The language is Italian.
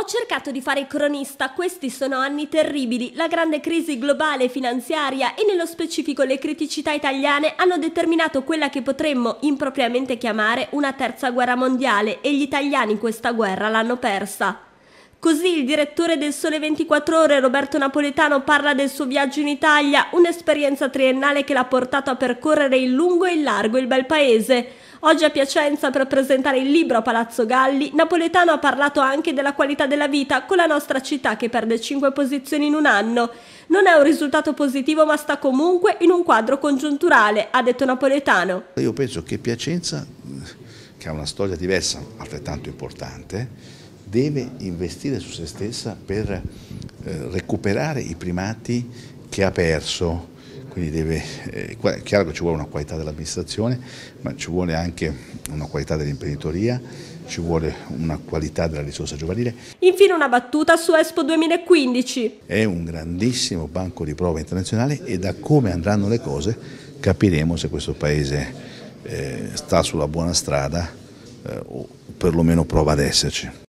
Ho cercato di fare il cronista, questi sono anni terribili, la grande crisi globale e finanziaria e nello specifico le criticità italiane hanno determinato quella che potremmo impropriamente chiamare una terza guerra mondiale e gli italiani questa guerra l'hanno persa. Così il direttore del Sole 24 Ore, Roberto Napoletano, parla del suo viaggio in Italia, un'esperienza triennale che l'ha portato a percorrere in lungo e in largo il bel paese Oggi a Piacenza per presentare il libro a Palazzo Galli, Napoletano ha parlato anche della qualità della vita con la nostra città che perde 5 posizioni in un anno. Non è un risultato positivo ma sta comunque in un quadro congiunturale, ha detto Napoletano. Io penso che Piacenza, che ha una storia diversa, altrettanto importante, deve investire su se stessa per eh, recuperare i primati che ha perso quindi deve, eh, è chiaro che ci vuole una qualità dell'amministrazione, ma ci vuole anche una qualità dell'imprenditoria, ci vuole una qualità della risorsa giovanile. Infine una battuta su Expo 2015. È un grandissimo banco di prova internazionale e da come andranno le cose capiremo se questo Paese eh, sta sulla buona strada eh, o perlomeno prova ad esserci.